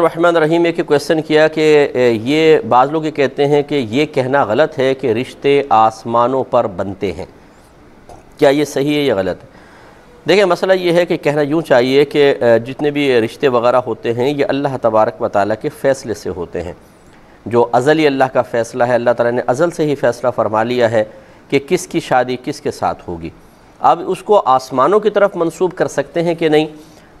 रहमान रहीम एक क्वेश्चन किया कि ये बाज़ लोग ये कहते हैं कि ये कहना गलत है कि रिश्ते आसमानों पर बनते हैं क्या ये सही है या गलत है देखिए मसला ये है कि कहना यूँ चाहिए कि जितने भी रिश्ते वगैरह होते हैं ये अल्लाह तबारक व के फ़ैसले से होते हैं जो अज़ली अल्लाह का फ़ैसला है अल्लाह ताला ने अज़ल से ही फ़ैसला फ़रमा लिया है कि किसकी शादी किसके साथ होगी अब उसको आसमानों की तरफ मनसूब कर सकते हैं कि नहीं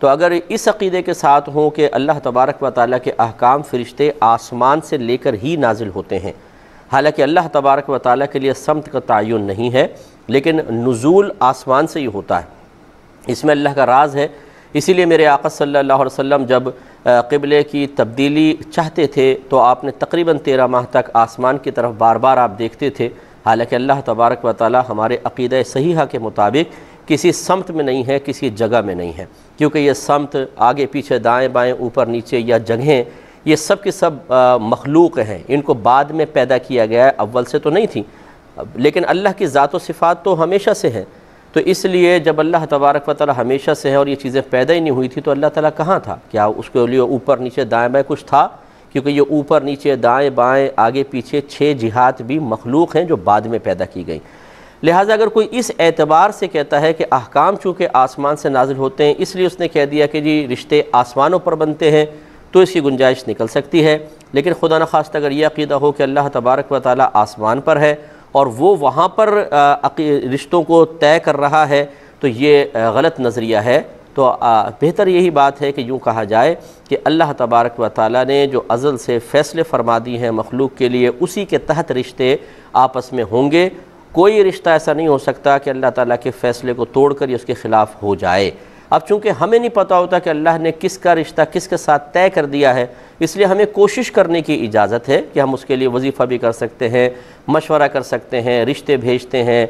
तो अगर इस अक़ीदे के साथ हों कि अल्लाह तबारक व ताली के अहकाम फ़रिश्ते आसमान से लेकर ही नाजिल होते हैं हालांकि अल्लाह तबारक व ताली के लिए समत का तयन नहीं है लेकिन नज़ूल आसमान से ही होता है इसमें अल्लाह का राज है इसीलिए मेरे आक़ा सल्ला वसम जब कबले की तब्दीली चाहते थे तो आपने तकरीबन तेरह माह तक आसमान की तरफ बार बार आप देखते थे हालांकि अल्लाह तबारक व ताली हमारे अक़ीद सही के मुताबिक किसी समत में नहीं है किसी जगह में नहीं है क्योंकि ये समत आगे पीछे दाएं बाएं ऊपर नीचे या जगहें ये सब के सब मखलूक हैं इनको बाद में पैदा किया गया है अव्वल से तो नहीं थी लेकिन अल्लाह की ज़ात सिफ़ात तो हमेशा से हैं तो इसलिए जब अल्लाह तबारक व हमेशा से है और ये चीज़ें पैदा ही नहीं हुई थी तो अल्लाह ताला कहाँ था क्या उसके लिए ऊपर नीचे दाएँ बाएँ कुछ था क्योंकि ये ऊपर नीचे दाएँ बाएँ आगे पीछे छः जिहात भी मखलूक हैं जो बाद में पैदा की गई लिहाजा अगर कोई इस एतबार से कहता है कि अहकाम चूँकि आसमान से नाजिल होते हैं इसलिए उसने कह दिया कि जी रिश्ते आसमानों पर बनते हैं तो इसकी गुंजाइश निकल सकती है लेकिन खुदा न खास्त अगर यह अकीदा हो कि अल्लाह तबारक व ताली आसमान पर है और वो वहाँ पर रिश्तों को तय कर रहा है तो ये गलत नज़रिया है तो बेहतर यही बात है कि यूँ कहा जाए कि अल्लाह तबारक व ताली ने जो अज़ल से फ़ैसले फरमा दिए हैं मखलूक के लिए उसी के तहत रिश्ते आपस में होंगे कोई रिश्ता ऐसा नहीं हो सकता कि अल्लाह ताला के फ़ैसले को तोड़ कर उसके ख़िलाफ़ हो जाए अब चूँकि हमें नहीं पता होता कि अल्लाह ने किसका रिश्ता किसके साथ तय कर दिया है इसलिए हमें कोशिश करने की इजाज़त है कि हम उसके लिए वजीफ़ा भी कर सकते हैं मशवरा कर सकते हैं रिश्ते भेजते हैं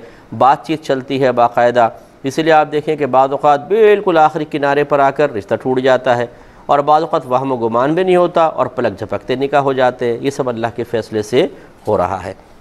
बातचीत चलती है बाकायदा इसलिए आप देखें कि बाद बिल्कुल आखिरी किनारे पर आकर रिश्ता टूट जाता है और बाद वहम गुमान भी नहीं होता और पलक झपकते निका हो जाते हैं ये सब अल्लाह के फ़ैसले से हो रहा है